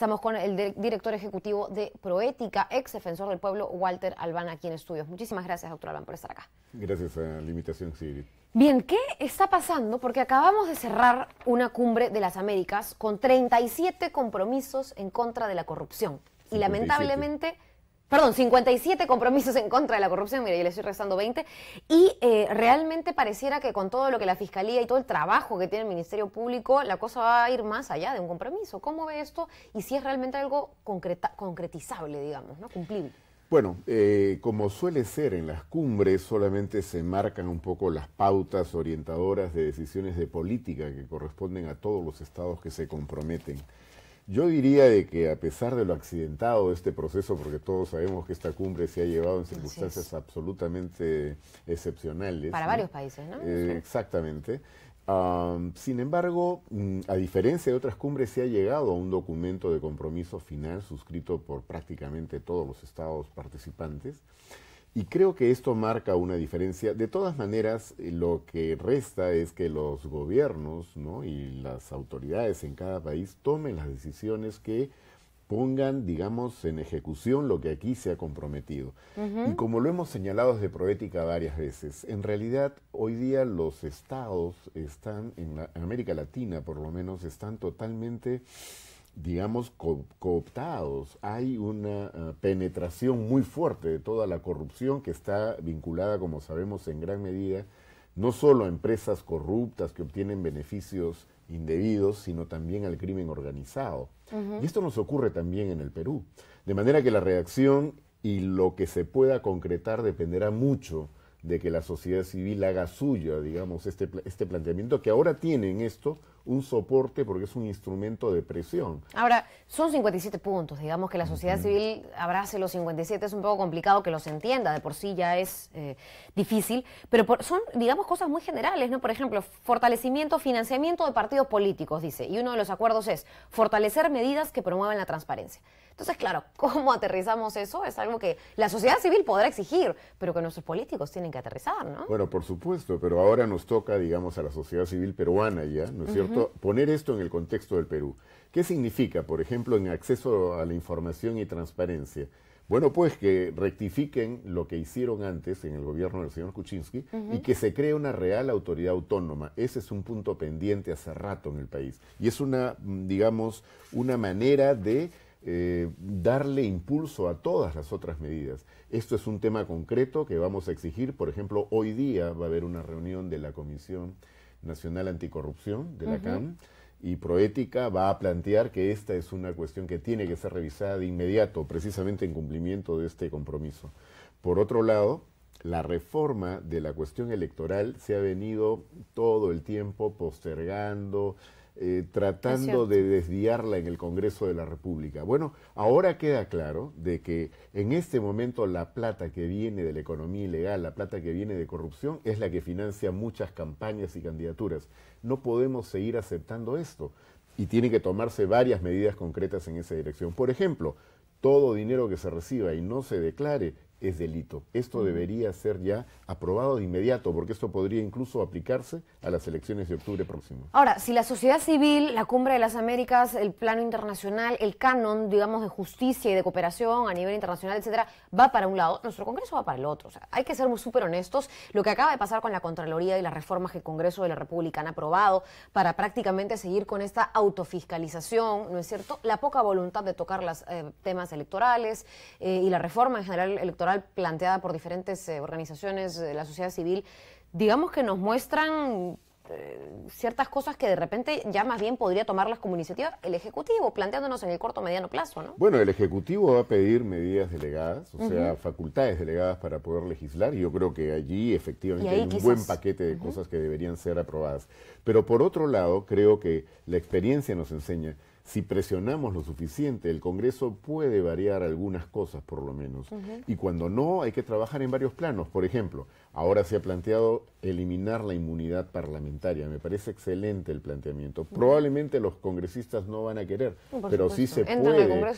Estamos con el director ejecutivo de Proética, ex defensor del pueblo, Walter Albán, aquí en estudios. Muchísimas gracias, doctor Albán, por estar acá. Gracias a la invitación, Bien, ¿qué está pasando? Porque acabamos de cerrar una cumbre de las Américas con 37 compromisos en contra de la corrupción. Y lamentablemente perdón, 57 compromisos en contra de la corrupción, Mira, yo le estoy rezando 20, y eh, realmente pareciera que con todo lo que la Fiscalía y todo el trabajo que tiene el Ministerio Público, la cosa va a ir más allá de un compromiso. ¿Cómo ve esto? Y si es realmente algo concretizable, digamos, ¿no? Cumplible. Bueno, eh, como suele ser en las cumbres, solamente se marcan un poco las pautas orientadoras de decisiones de política que corresponden a todos los estados que se comprometen. Yo diría de que a pesar de lo accidentado de este proceso, porque todos sabemos que esta cumbre se ha llevado en circunstancias absolutamente excepcionales. Para varios países, ¿no? Eh, exactamente. sin embargo, mm, a diferencia de otras cumbres, se ha llegado a un documento de compromiso final suscrito por prácticamente todos los estados participantes. Y creo que esto marca una diferencia. De todas maneras, lo que resta es que los gobiernos y las autoridades en cada país tomen las decisiones que pongan, digamos, en ejecución lo que aquí se ha comprometido. Y como lo hemos señalado desde Proética varias veces, en realidad hoy día los estados están, en América Latina por lo menos, están totalmente digamos, cooptados. Hay una eh, penetración muy fuerte de toda la corrupción que está vinculada, como sabemos, en gran medida, no solo a empresas corruptas que obtienen beneficios indebidos, sino también al crimen organizado. Y esto nos ocurre también en el Perú. De manera que la reacción y lo que se pueda concretar dependerá mucho de que la sociedad civil haga suya, digamos, este, este planteamiento, que ahora tienen esto un soporte porque es un instrumento de presión. Ahora, son 57 puntos, digamos que la sociedad civil abrace los 57, es un poco complicado que los entienda, de por sí ya es eh, difícil, pero son, digamos, cosas muy generales, ¿no? Por ejemplo, fortalecimiento, financiamiento de partidos políticos, dice, y uno de los acuerdos es fortalecer medidas que promuevan la transparencia. Entonces, claro, ¿cómo aterrizamos eso? Es algo que la sociedad civil podrá exigir, pero que nuestros políticos tienen que aterrizar, ¿no? Bueno, por supuesto, pero ahora nos toca, digamos, a la sociedad civil peruana ya, ¿no es cierto?, poner esto en el contexto del Perú. ¿Qué significa, por ejemplo, en acceso a la información y transparencia? Bueno, pues que rectifiquen lo que hicieron antes en el gobierno del señor Kuczynski y que se cree una real autoridad autónoma. Ese es un punto pendiente hace rato en el país. Y es una, mm, digamos, una manera de eh, darle impulso a todas las otras medidas. Esto es un tema concreto que vamos a exigir. Por ejemplo, hoy día va a haber una reunión de la Comisión Nacional Anticorrupción, de la CAM, y Proética va a plantear que esta es una cuestión que tiene que ser revisada de inmediato, precisamente en cumplimiento de este compromiso. Por otro lado, la reforma de la cuestión electoral se ha venido todo el tiempo postergando, eh, tratando de desviarla en el Congreso de la República. Bueno, ahora queda claro de que en este momento la plata que viene de la economía ilegal, la plata que viene de corrupción, es la que financia muchas campañas y candidaturas. No podemos seguir aceptando esto y tiene que tomarse varias medidas concretas en esa dirección. Por ejemplo, todo dinero que se reciba y no se declare es delito. Esto debería ser ya aprobado de inmediato, porque esto podría incluso aplicarse a las elecciones de octubre próximo. Ahora, si la sociedad civil, la Cumbre de las Américas, el plano internacional, el canon, digamos, de justicia y de cooperación a nivel internacional, etcétera, va para un lado, nuestro Congreso va para el otro. hay que ser muy súper honestos. Lo que acaba de pasar con la Contraloría y las reformas que el Congreso de la República han aprobado para prácticamente seguir con esta autofiscalización, ¿no es cierto? La poca voluntad de tocar los eh, temas electorales eh, y la reforma en general electoral planteada por diferentes eh, organizaciones de la sociedad civil, digamos que nos muestran eh, ciertas cosas que de repente ya más bien podría tomarlas como iniciativa el Ejecutivo, planteándonos en el corto o mediano plazo, ¿no? Bueno, el Ejecutivo va a pedir medidas delegadas, o sea, facultades delegadas para poder legislar, y yo creo que allí efectivamente hay un buen paquete de cosas que deberían ser aprobadas. Pero por otro lado, creo que la experiencia nos enseña si presionamos lo suficiente, el Congreso puede variar algunas cosas por lo menos. Y cuando no, hay que trabajar en varios planos. Por ejemplo, ahora se ha planteado eliminar la inmunidad parlamentaria. Me parece excelente el planteamiento. Probablemente los congresistas no van a querer, pero sí se puede,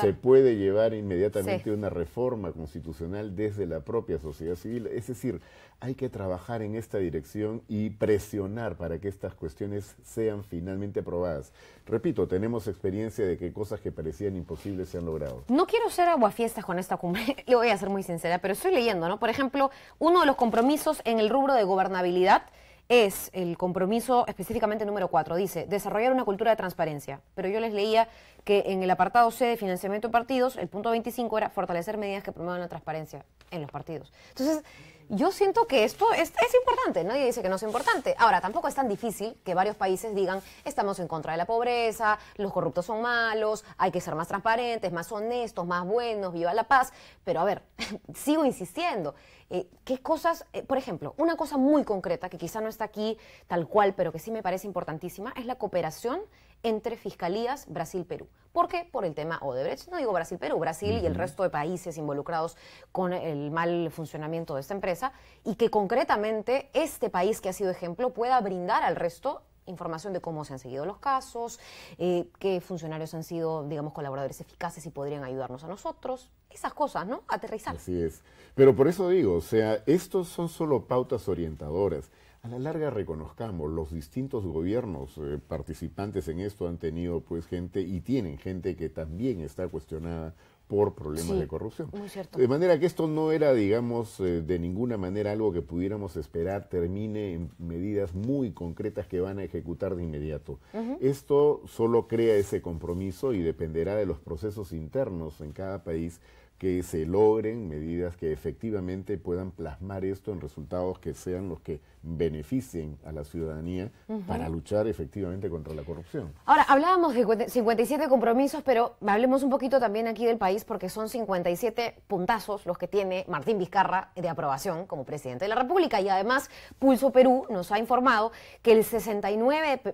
se puede llevar inmediatamente una reforma constitucional desde la propia sociedad civil. Es decir, hay que trabajar en esta dirección y presionar para que estas cuestiones sean finalmente aprobadas. Repito, tenemos experiencia de que cosas que parecían imposibles se han logrado. No quiero ser aguafiestas con esta cumbre, le voy a ser muy sincera, pero estoy leyendo, ¿no? Por ejemplo, uno de los compromisos en el rubro de gobernabilidad es el compromiso específicamente número 4, dice, desarrollar una cultura de transparencia. Pero yo les leía que en el apartado C de financiamiento de partidos, el punto 25 era fortalecer medidas que promuevan la transparencia en los partidos. Entonces, yo siento que esto es, importante, nadie dice que no es importante. Ahora, tampoco es tan difícil que varios países digan, estamos en contra de la pobreza, los corruptos son malos, hay que ser más transparentes, más honestos, más buenos, viva la paz. Pero a ver, sigo insistiendo. Eh, ¿Qué cosas, eh, por ejemplo, una cosa muy concreta que quizá no está aquí tal cual, pero que sí me parece importantísima, es la cooperación entre fiscalías Brasil-Perú. ¿Por qué? Por el tema Odebrecht. No digo Brasil-Perú, Brasil, y el resto de países involucrados con el mal funcionamiento de esta empresa y que concretamente este país que ha sido ejemplo pueda brindar al resto información de cómo se han seguido los casos, eh, qué funcionarios han sido, digamos, colaboradores eficaces y podrían ayudarnos a nosotros. Esas cosas, ¿no? Aterrizar. Así es. Pero por eso digo, o sea, estos son solo pautas orientadoras a la larga reconozcamos, los distintos gobiernos eh, participantes en esto han tenido pues gente y tienen gente que también está cuestionada por problemas de corrupción. De manera que esto no era, digamos, eh, de ninguna manera algo que pudiéramos esperar termine en medidas muy concretas que van a ejecutar de inmediato. Esto solo crea ese compromiso y dependerá de los procesos internos en cada país que se logren medidas que efectivamente puedan plasmar esto en resultados que sean los que beneficien a la ciudadanía para luchar efectivamente contra la corrupción. Ahora, hablábamos de 57 compromisos, pero hablemos un poquito también aquí del país porque son 57 puntazos los que tiene Martín Vizcarra de aprobación como presidente de la República y además Pulso Perú nos ha informado que el 69%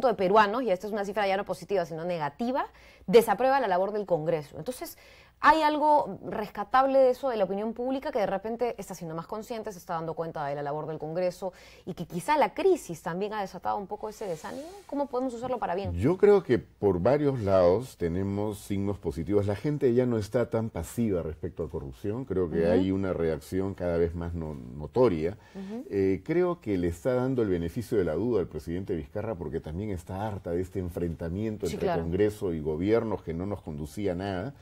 de, de peruanos, y esta es una cifra ya no positiva sino negativa, desaprueba la labor del Congreso. Entonces, ¿Hay algo rescatable de eso de la opinión pública que de repente está siendo más consciente, se está dando cuenta de la labor del Congreso y que quizá la crisis también ha desatado un poco ese desánimo? ¿Cómo podemos usarlo para bien? Yo creo que por varios lados tenemos signos positivos. La gente ya no está tan pasiva respecto a corrupción. Creo que hay una reacción cada vez más notoria. Eh, creo que le está dando el beneficio de la duda al presidente Vizcarra porque también está harta de este enfrentamiento entre Congreso y gobiernos que no nos conducía a nada.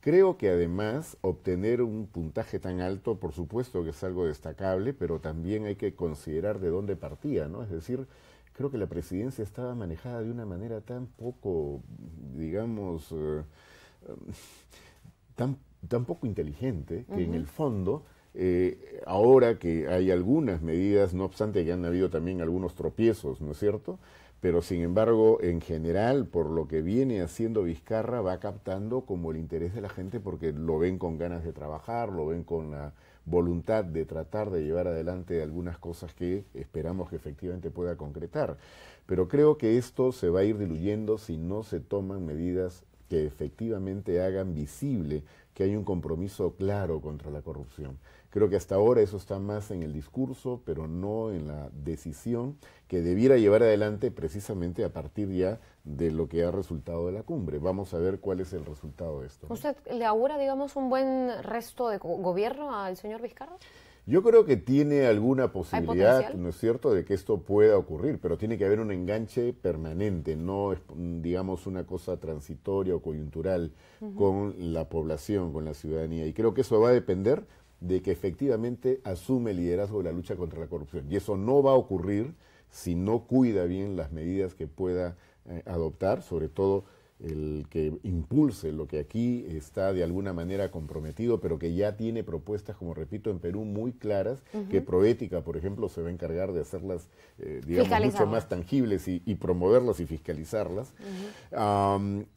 Creo que además obtener un puntaje tan alto, por supuesto que es algo destacable, pero también hay que considerar de dónde partía, ¿no? Es decir, creo que la presidencia estaba manejada de una manera tan poco, digamos, eh, em, tan, poco inteligente, que en el fondo, eh, ahora que hay algunas medidas, no obstante que han habido también algunos tropiezos, ¿no es cierto? Pero sin embargo, en general, por lo que viene haciendo Vizcarra, va captando como el interés de la gente porque lo ven con ganas de trabajar, lo ven con la voluntad de tratar de llevar adelante algunas cosas que esperamos que efectivamente pueda concretar. Pero creo que esto se va a ir diluyendo si no se toman medidas que efectivamente hagan visible que hay un compromiso claro contra la corrupción. Creo que hasta ahora eso está más en el discurso, pero no en la decisión que debiera llevar adelante precisamente a partir ya de lo que ha resultado de la cumbre. Vamos a ver cuál es el resultado de esto. ¿Usted le augura, digamos, un buen resto de gobierno al señor Vizcarra? Yo creo que tiene alguna posibilidad, ¿no es cierto?, de que esto pueda ocurrir, pero tiene que haber un enganche permanente, no es, digamos, una cosa transitoria o coyuntural con la población, con la ciudadanía. Y creo que eso va a depender de que efectivamente asume el liderazgo de la lucha contra la corrupción. Y eso no va a ocurrir si no cuida bien las medidas que pueda eh, adoptar, sobre todo el que impulse lo que aquí está de alguna manera comprometido, pero que ya tiene propuestas, como repito, en Perú muy claras, que Proética, por ejemplo, se va a encargar de hacerlas, eh, digamos, mucho más tangibles y, promoverlas y fiscalizarlas,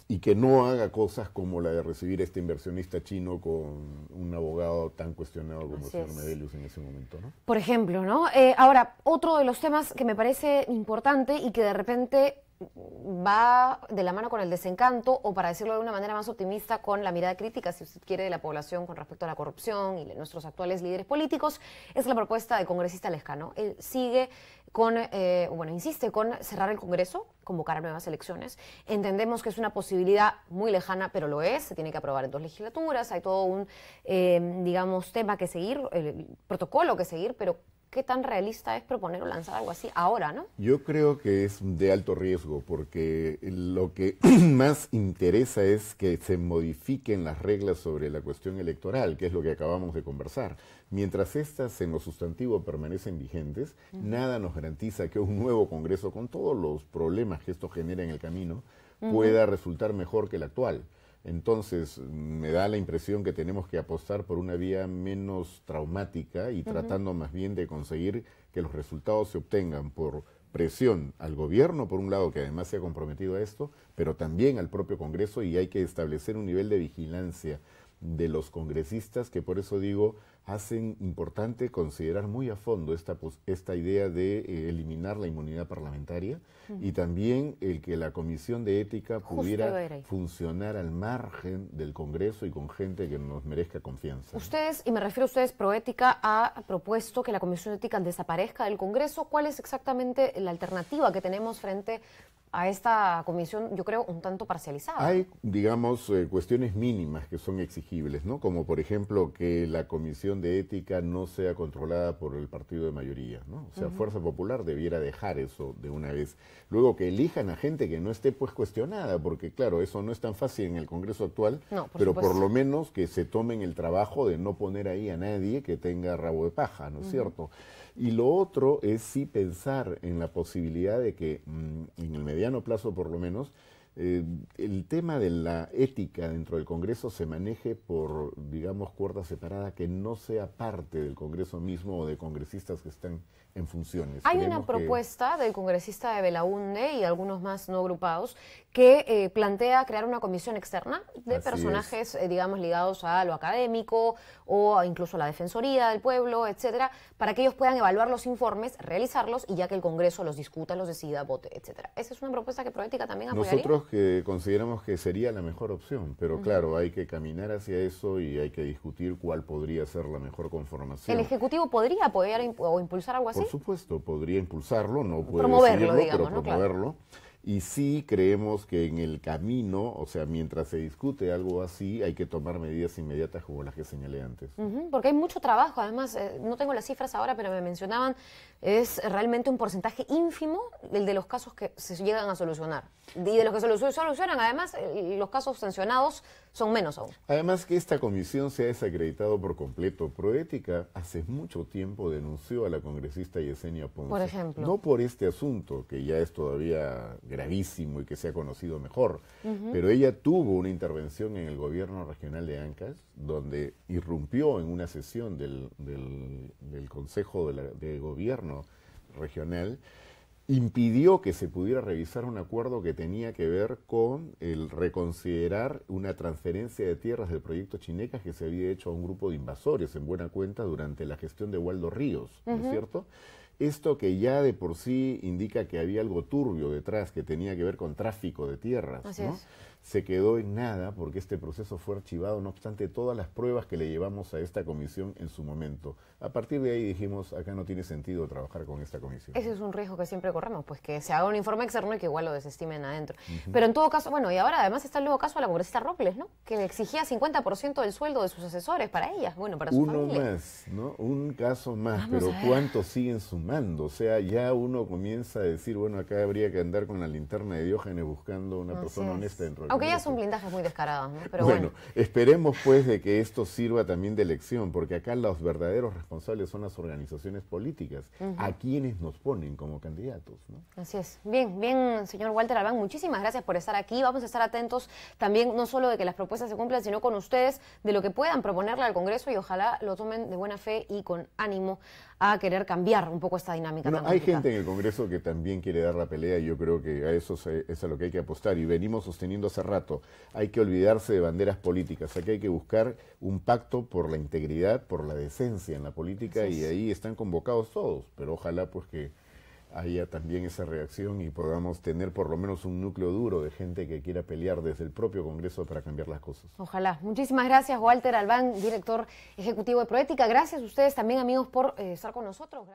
y que no haga cosas como la de recibir a este inversionista chino con un abogado tan cuestionado como el señor Medelius en ese momento. Por ejemplo, ¿no? Eh, ahora, otro de los temas que me parece importante y que de repente va de la mano con el desencanto o, para decirlo de una manera más optimista, con la mirada crítica, si usted quiere, de la población con respecto a la corrupción y de nuestros actuales líderes políticos, es la propuesta del congresista Lescano. Él sigue con, eh, bueno, insiste con cerrar el Congreso, convocar a nuevas elecciones. Entendemos que es una posibilidad muy lejana, pero lo es, se tiene que aprobar en dos legislaturas, hay todo un, eh, digamos, tema que seguir, el protocolo que seguir, pero qué tan realista es proponer o lanzar algo así ahora, ¿no? Yo creo que es de alto riesgo porque lo que más interesa es que se modifiquen las reglas sobre la cuestión electoral, que es lo que acabamos de conversar. Mientras estas en lo sustantivo permanecen vigentes, nada nos garantiza que un nuevo Congreso, con todos los problemas que esto genera en el camino, pueda resultar mejor que el actual. Entonces, me da la impresión que tenemos que apostar por una vía menos traumática y tratando más bien de conseguir que los resultados se obtengan por presión al gobierno, por un lado, que además se ha comprometido a esto, pero también al propio Congreso y hay que establecer un nivel de vigilancia de los congresistas que por eso digo hacen importante considerar muy a fondo esta, esta idea de eh, eliminar la inmunidad parlamentaria y también el que la comisión de ética pudiera funcionar al margen del Congreso y con gente que nos merezca confianza. Ustedes, y me refiero a ustedes, Proética ha propuesto que la comisión de ética desaparezca del Congreso. ¿Cuál es exactamente la alternativa que tenemos frente a esta comisión, yo creo, un tanto parcializada. Hay, digamos, eh, cuestiones mínimas que son exigibles, ¿no? Como, por ejemplo, que la comisión de ética no sea controlada por el partido de mayoría, ¿no? O sea, Fuerza Popular debiera dejar eso de una vez. Luego, que elijan a gente que no esté, pues, cuestionada, porque, claro, eso no es tan fácil en el Congreso actual, pero por lo menos que se tomen el trabajo de no poner ahí a nadie que tenga rabo de paja, ¿no es cierto? Y lo otro es sí pensar en la posibilidad de que, mm, en el mediano plazo por lo menos, eh, el tema de la ética dentro del Congreso se maneje por, digamos, cuerda separada que no sea parte del Congreso mismo o de congresistas que estén funciones. Hay una propuesta del congresista de Belaunde y algunos más no agrupados que eh, plantea crear una comisión externa de personajes, eh, digamos, ligados a lo académico o incluso a la Defensoría del Pueblo, etcétera, para que ellos puedan evaluar los informes, realizarlos y ya que el Congreso los discuta, los decida, vote, etcétera. Esa es una propuesta que Proética también apoyaría. Nosotros que eh, consideramos que sería la mejor opción, pero claro, hay que caminar hacia eso y hay que discutir cuál podría ser la mejor conformación. ¿El Ejecutivo podría poder o impulsar algo así? por supuesto, podría impulsarlo, no puede promoverlo, pero promoverlo. Y sí creemos que en el camino, o sea, mientras se discute algo así, hay que tomar medidas inmediatas como las que señalé antes. porque hay mucho trabajo, además, eh, no tengo las cifras ahora, pero me mencionaban, es realmente un porcentaje ínfimo el de los casos que se llegan a solucionar. Y de los que se solucionan, además, eh, los casos sancionados son menos aún. Además que esta comisión se ha desacreditado por completo. Proética hace mucho tiempo denunció a la congresista Yesenia Ponce. Por ejemplo. No por este asunto, que ya es todavía gravísimo y que sea conocido mejor. Pero ella tuvo una intervención en el gobierno regional de Ancash, donde irrumpió en una sesión del, del, Consejo de, Gobierno regional impidió que se pudiera revisar un acuerdo que tenía que ver con el reconsiderar una transferencia de tierras del proyecto Chinecas que se había hecho a un grupo de invasores, en buena cuenta, durante la gestión de Waldo Ríos, ¿no es cierto? Esto que ya de por sí indica que había algo turbio detrás, que tenía que ver con tráfico de tierras se quedó en nada porque este proceso fue archivado, no obstante todas las pruebas que le llevamos a esta comisión en su momento. A partir de ahí dijimos, acá no tiene sentido trabajar con esta comisión. Ese es un riesgo que siempre corremos, pues que se haga un informe externo y que igual lo desestimen adentro. Pero en todo caso, bueno, y ahora además está el nuevo caso de la congresista Robles, ¿no? Que le exigía 50% del sueldo de sus asesores para ella bueno, para su uno más, ¿no? Un caso más, pero ¿cuántos siguen sumando? O sea, ya uno comienza a decir, bueno, acá habría que andar con la linterna de Diógenes buscando una persona honesta dentro del aunque ya son blindajes muy descarados, ¿no? bueno, esperemos pues de que esto sirva también de elección, porque acá los verdaderos responsables son las organizaciones políticas, a quienes nos ponen como candidatos, Así es. Bien, bien, señor Walter Albán, muchísimas gracias por estar aquí. Vamos a estar atentos también, no solo de que las propuestas se cumplan, sino con ustedes, de lo que puedan proponerle al Congreso y ojalá lo tomen de buena fe y con ánimo a querer cambiar un poco esta dinámica. hay gente en el Congreso que también quiere dar la pelea y yo creo que a eso es a lo que hay que apostar y venimos sosteniendo hace rato. Hay que olvidarse de banderas políticas, aquí hay que buscar un pacto por la integridad, por la decencia en la política y ahí están convocados todos, pero ojalá pues que haya también esa reacción y podamos tener por lo menos un núcleo duro de gente que quiera pelear desde el propio Congreso para cambiar las cosas. Ojalá. Muchísimas gracias, Walter Albán, director ejecutivo de Proética. Gracias a ustedes también, amigos, por eh, estar con nosotros.